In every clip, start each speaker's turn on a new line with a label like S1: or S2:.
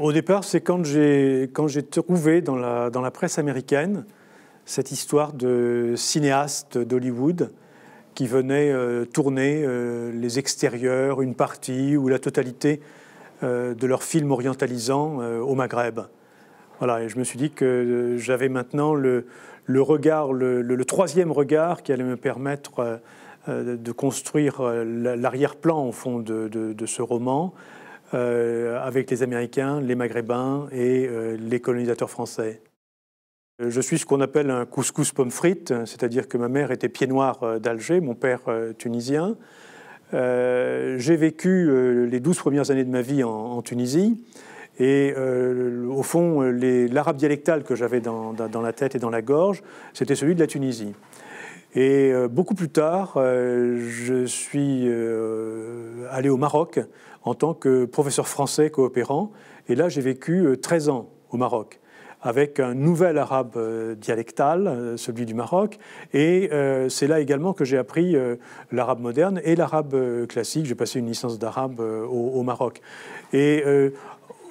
S1: au départ, c'est quand j'ai trouvé dans la, presse américaine cette histoire de cinéastes d'Hollywood qui venaient euh, tourner euh, les extérieurs, une partie ou la totalité euh, de leurs films orientalisants au Maghreb. Voilà, et je me suis dit que j'avais maintenant le, regard, le, troisième regard qui allait me permettre de construire l'arrière-plan, au fond, de ce roman, euh, avec les Américains, les Maghrébins et euh, les colonisateurs français. Euh, je suis ce qu'on appelle un couscous pomme frite, c'est-à-dire que ma mère était pied noir d'Alger, mon père tunisien. j'ai vécu les 12 premières années de ma vie en, Tunisie. Et au fond, l'arabe dialectal que j'avais dans, dans, la tête et dans la gorge, c'était celui de la Tunisie. Et beaucoup plus tard, je suis allé au Maroc en tant que professeur français coopérant. Et là, j'ai vécu 13 euh, ans au Maroc avec un nouvel arabe euh, dialectal, euh, celui du Maroc. Et c'est là également que j'ai appris l'arabe moderne et l'arabe classique. J'ai passé une licence d'arabe au, Maroc. Et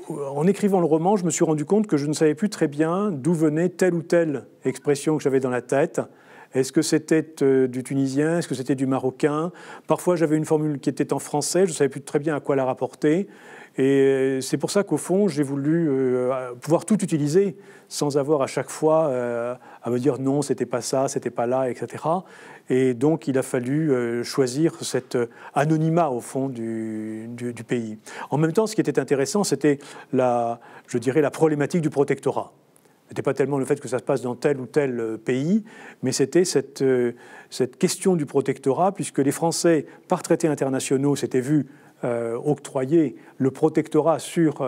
S1: en écrivant le roman, je me suis rendu compte que je ne savais plus très bien d'où venait telle ou telle expression que j'avais dans la tête. Est-ce que c'était euh, du tunisien Est-ce que c'était du marocain Parfois, j'avais une formule qui était en français, je ne savais plus très bien à quoi la rapporter. Et euh, c'est pour ça qu'au fond, j'ai voulu euh, pouvoir tout utiliser sans avoir à chaque fois à me dire non, c'était pas ça, c'était pas là, etc. Et donc, il a fallu choisir cet anonymat au fond du, du, pays. En même temps, ce qui était intéressant, c'était la, je dirais, la problématique du protectorat n'était pas tellement le fait que ça se passe dans tel ou tel euh, pays, mais c'était euh, cette, question du protectorat, puisque les Français, par traités internationaux, s'étaient vus euh, octroyer le protectorat sur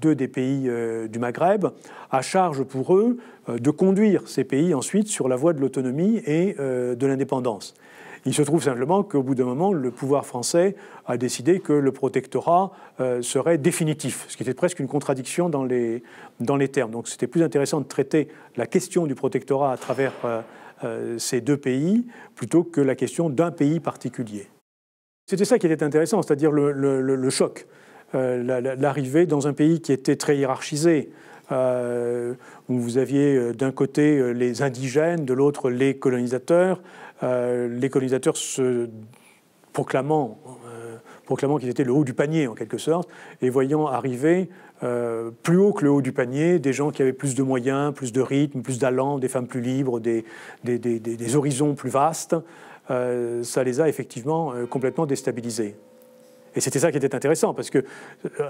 S1: deux des pays du Maghreb, à charge pour eux de conduire ces pays ensuite sur la voie de l'autonomie et de l'indépendance. Il se trouve simplement qu'au bout d'un moment, le pouvoir français a décidé que le protectorat euh, serait définitif, ce qui était presque une contradiction dans les, dans les termes. Donc c'était plus intéressant de traiter la question du protectorat à travers euh, euh, ces deux pays plutôt que la question d'un pays particulier. C'était ça qui était intéressant, c'est-à-dire le, choc, l'arrivée dans un pays qui était très hiérarchisé, où vous aviez d'un côté les indigènes, de l'autre les colonisateurs, euh, les colonisateurs se euh, proclamant, qu'ils étaient le haut du panier en quelque sorte, et voyant arriver euh, plus haut que le haut du panier, des gens qui avaient plus de moyens, plus de rythme, plus d'allant, des femmes plus libres, des, horizons plus vastes, ça les a effectivement complètement déstabilisés. Et c'était ça qui était intéressant, parce que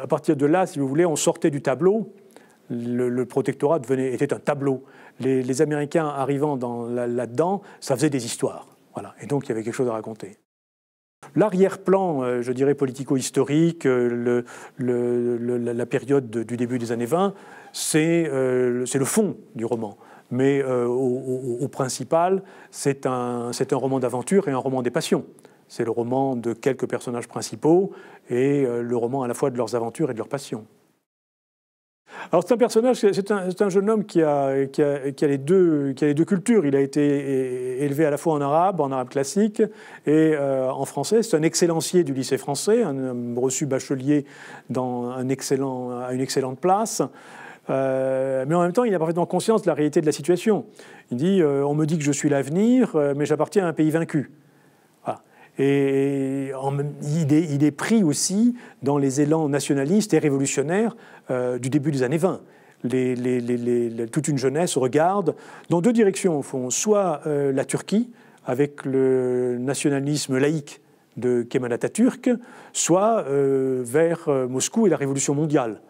S1: à partir de là, si vous voulez, on sortait du tableau le, protectorat était un tableau. Les, Américains arrivant là-dedans, ça faisait des histoires. Voilà. Et donc, il y avait quelque chose à raconter. L'arrière-plan, euh, je dirais, politico-historique, euh, la période du début des années 20, euh, c'est le fond du roman. Mais au, principal, c'est un, roman d'aventure et un roman des passions. C'est le roman de quelques personnages principaux et le roman à la fois de leurs aventures et de leurs passions. Alors c'est un personnage, c'est un, jeune homme qui a, les deux, cultures. Il a été élevé à la fois en arabe, en arabe classique et euh, en français. C'est un excellencier du lycée français, un, homme reçu bachelier dans à une excellente place. Euh, mais en même temps, il a parfaitement conscience de la réalité de la situation. Il dit euh, On me dit que je suis l'avenir, mais j'appartiens à un pays vaincu. Et il, est, pris aussi dans les élans nationalistes et révolutionnaires euh, du début des années 20. toute une jeunesse regarde dans deux directions, au fond. Soit euh, la Turquie, avec le nationalisme laïque de Kemal Atatürk, soit euh, vers Moscou et la révolution mondiale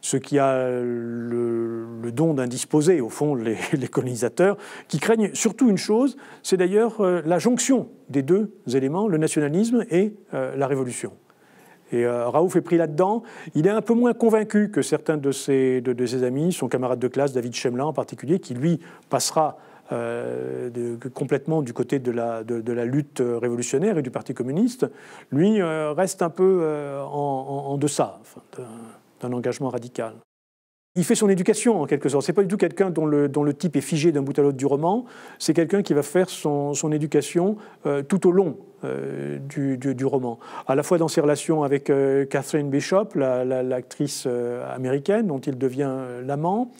S1: ce qui a le, don d'indisposer, au fond, les, colonisateurs, qui craignent surtout une chose, c'est d'ailleurs euh, la jonction des deux éléments, le nationalisme et euh, la révolution. Et euh, Raouf est pris là-dedans. Il est un peu moins convaincu que certains de ses, amis, son camarade de classe, David Chemlin en particulier, qui lui passera complètement du côté de la, lutte révolutionnaire et du Parti communiste. Lui reste un peu en, deçà d'un engagement radical. Il fait son éducation en quelque sorte. n'est pas du tout quelqu'un dont le, type est figé d'un bout à l'autre du roman. C'est quelqu'un qui va faire son, éducation euh, tout au long euh, du, roman. À la fois dans ses relations avec euh, Catherine Bishop, l'actrice américaine dont il devient l'amant,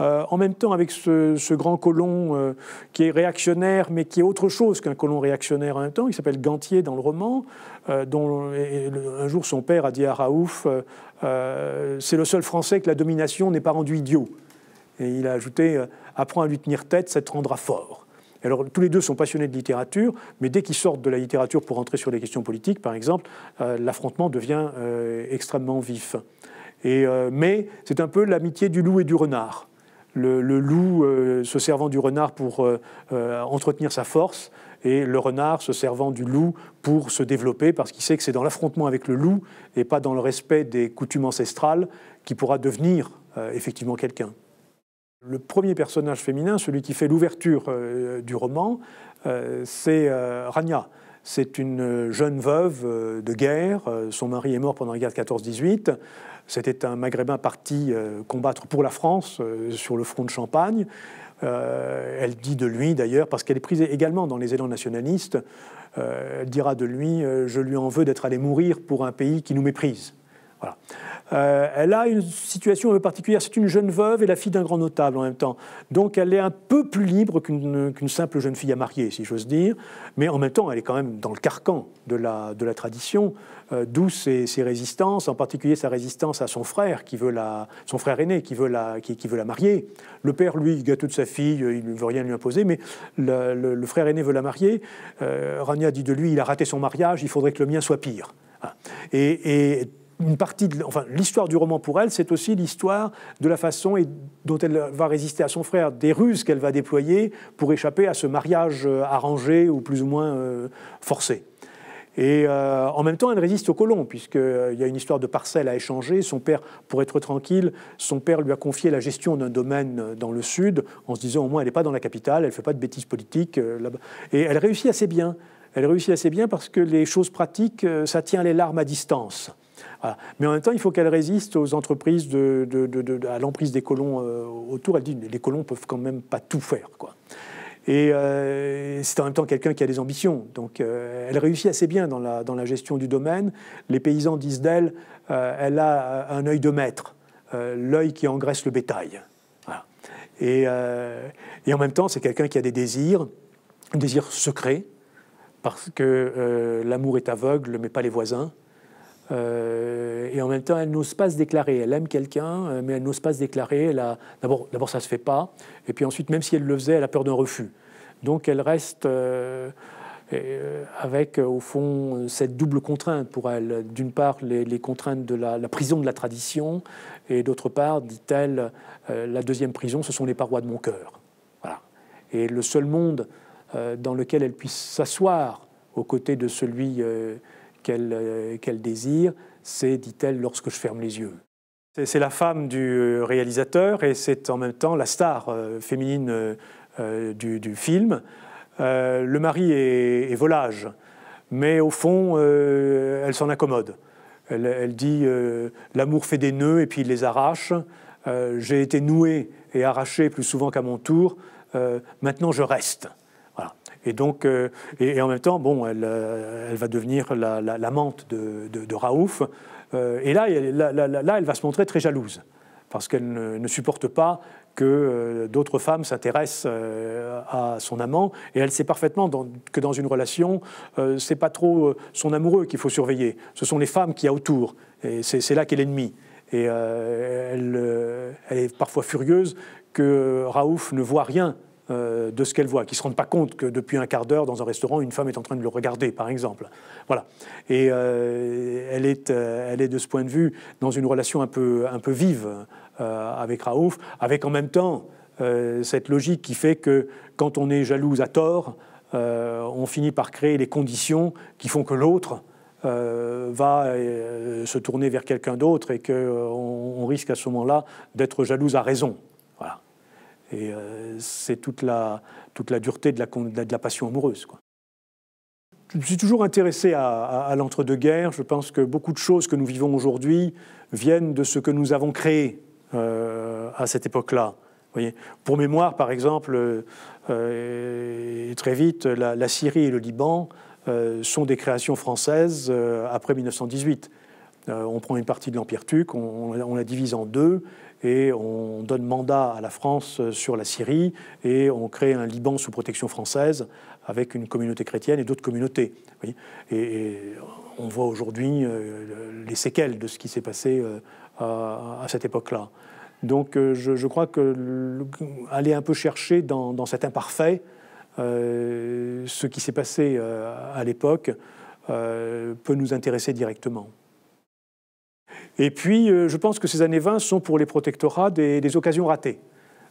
S1: euh, en même temps, avec ce, grand colon euh, qui est réactionnaire, mais qui est autre chose qu'un colon réactionnaire en même temps, il s'appelle Gantier dans le roman, euh, dont un jour son père a dit à Raouf C'est le seul Français que la domination n'est pas rendu idiot. Et il a ajouté Apprends à lui tenir tête, ça te rendra fort. Alors, tous les deux sont passionnés de littérature, mais dès qu'ils sortent de la littérature pour entrer sur les questions politiques, par exemple, l'affrontement devient extrêmement vif. mais c'est un peu l'amitié du loup et du renard le, loup euh, se servant du renard pour euh, euh, entretenir sa force et le renard se servant du loup pour se développer parce qu'il sait que c'est dans l'affrontement avec le loup et pas dans le respect des coutumes ancestrales qu'il pourra devenir effectivement quelqu'un. Le premier personnage féminin, celui qui fait l'ouverture du roman, c'est Rania. C'est une euh, jeune veuve euh, de guerre. Euh, son mari est mort pendant la guerre de 14-18. C'était un Maghrébin parti combattre pour la France sur le front de Champagne. elle dit de lui d'ailleurs, parce qu'elle est prise également dans les élans nationalistes, elle dira de lui Je lui en veux d'être allé mourir pour un pays qui nous méprise. Euh, elle a une situation un peu particulière. C'est une jeune veuve et la fille d'un grand notable en même temps. Donc elle est un peu plus libre qu'une simple jeune fille à marier, si j'ose dire. Mais en même temps, elle est quand même dans le carcan de la, tradition, euh, d'où ses, résistances, en particulier sa résistance à son frère, qui veut la, son frère aîné, qui veut, la, qui, veut la marier. Le père, lui, il gâteau de sa fille, euh, il ne veut rien lui imposer, mais le, frère aîné veut la marier. Rania dit de lui, il a raté son mariage, il faudrait que le mien soit pire. Hein. et une partie enfin, l'histoire du roman pour elle, c'est aussi l'histoire de la façon dont elle va résister à son frère, des ruses qu'elle va déployer pour échapper à ce mariage euh, arrangé ou plus ou moins euh, forcé. Et euh, en même temps, elle résiste aux colons, puisqu'il y a une histoire de parcelles à échanger. Son père, pour être tranquille, son père lui a confié la gestion d'un domaine dans le sud, en se disant au moins elle n'est pas dans la capitale, elle ne fait pas de bêtises politiques. Et elle réussit assez bien. Elle réussit assez bien parce que les choses pratiques, ça tient les larmes à distance. Mais en même temps, il faut qu'elle résiste aux entreprises, à l'emprise des colons euh, autour. Elle dit les colons peuvent quand même pas tout faire. Quoi. Et euh, c'est en même temps quelqu'un qui a des ambitions. Donc euh, elle réussit assez bien dans la, gestion du domaine. Les paysans disent d'elle, elle a un œil de maître, l'œil qui engraisse le bétail. Et, en même temps, c'est quelqu'un qui a des désirs, désirs secrets, parce que l'amour est aveugle, mais pas les voisins. Euh, et en même temps, elle n'ose pas se déclarer. Elle aime quelqu'un, euh, mais elle n'ose pas se déclarer. D'abord, ça ne se fait pas. Et puis ensuite, même si elle le faisait, elle a peur d'un refus. Donc elle reste euh, avec, au fond, cette double contrainte pour elle. D'une part, les, contraintes de la, prison de la tradition, et d'autre part, dit-elle, la deuxième prison, ce sont les parois de mon cœur. Voilà. Et le seul monde dans lequel elle puisse s'asseoir aux côtés de celui euh, qu'elle désire, c'est, dit-elle, lorsque je ferme les yeux. C'est la femme du euh, réalisateur et c'est en même temps la star euh, féminine du, film. le mari est, volage, mais au fond, elle s'en accommode. Elle, elle dit l'amour fait des nœuds et puis il les arrache. J'ai été noué et arraché plus souvent qu'à mon tour. maintenant, je reste. Et donc, euh, et, en même temps, bon, elle, euh, elle va devenir l'amante la, la, de, de, de, Raouf. Euh, et là, elle, là, là, elle va se montrer très jalouse parce qu'elle ne, supporte pas que d'autres femmes s'intéressent à son amant, et elle sait parfaitement que dans une relation, ce c'est pas trop son amoureux qu'il faut surveiller, ce sont les femmes qui a autour, et c'est là qu'est l'ennemi. Et elle, elle est parfois furieuse que Raouf ne voit rien euh, de ce qu'elle voit, qui ne se rendent pas compte que depuis un quart d'heure, dans un restaurant, une femme est en train de le regarder, par exemple. Voilà. Et euh, euh, elle, est, de ce point de vue, dans une relation un peu, vive avec Raouf, avec en même temps cette logique qui fait que quand on est jalouse à tort, on finit par créer les conditions qui font que l'autre va se tourner vers quelqu'un d'autre et qu'on risque à ce moment-là d'être jalouse à raison. Et euh, c'est toute la, toute la dureté de la, de la passion amoureuse. Je me suis toujours intéressé à, l'entre-deux-guerres. Je pense que beaucoup de choses que nous vivons aujourd'hui viennent de ce que nous avons créé euh, à cette époque-là. Pour mémoire, par exemple, euh, très vite, la, Syrie et le Liban sont des créations françaises après 1918. on prend une partie de l'Empire turc, on la divise en deux, et on donne mandat à la France euh, sur la Syrie et on crée un Liban sous protection française avec une communauté chrétienne et d'autres communautés. Et, on voit aujourd'hui euh, les séquelles de ce qui s'est passé euh, à, cette époque-là. Donc je, crois que aller un peu chercher dans, cet imparfait ce qui s'est passé à l'époque peut nous intéresser directement. Et puis, euh, je pense que ces années 20 sont pour les protectorats des, occasions ratées.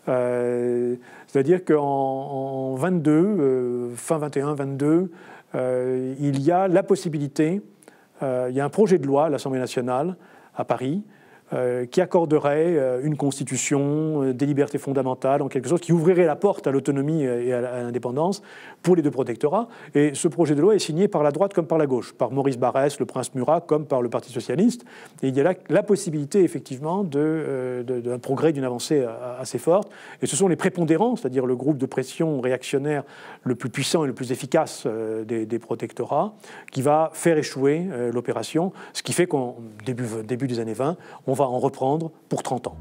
S1: Euh, c'est-à-dire qu'en 22, euh, fin 21-22, il y a la possibilité, il y a un projet de loi à l'Assemblée nationale à Paris euh, qui accorderait euh, une constitution, euh, des libertés fondamentales, en quelque sorte, qui ouvrirait la porte à l'autonomie et à l'indépendance pour les deux protectorats. Et ce projet de loi est signé par la droite comme par la gauche, par Maurice Barrès, le prince Murat, comme par le Parti socialiste. Et il y a là la possibilité, effectivement, d'un progrès, d'une avancée assez forte. Et ce sont les prépondérants, c'est-à-dire le groupe de pression réactionnaire le plus puissant et le plus efficace des, protectorats, qui va faire échouer l'opération, ce qui fait qu'en début, début des années 20, on on va en reprendre pour 30 ans.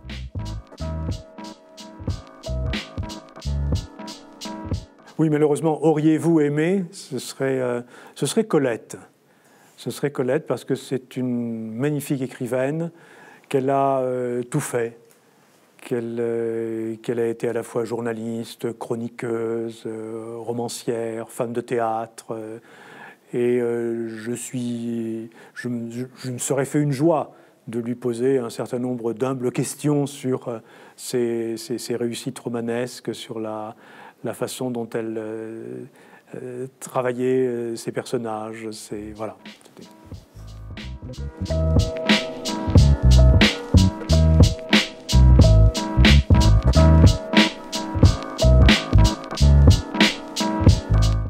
S1: Oui, malheureusement, auriez-vous aimé ce serait, euh, ce serait Colette. Ce serait Colette parce que c'est une magnifique écrivaine, qu'elle a euh, tout fait, euh, qu'elle a été à la fois journaliste, chroniqueuse, romancière, femme de théâtre. et je, suis, je, je me serais fait une joie de lui poser un certain nombre d'humbles questions sur euh, ses, réussites romanesques, sur la, façon dont elle euh, euh, travaillait ses personnages. c'est voilà.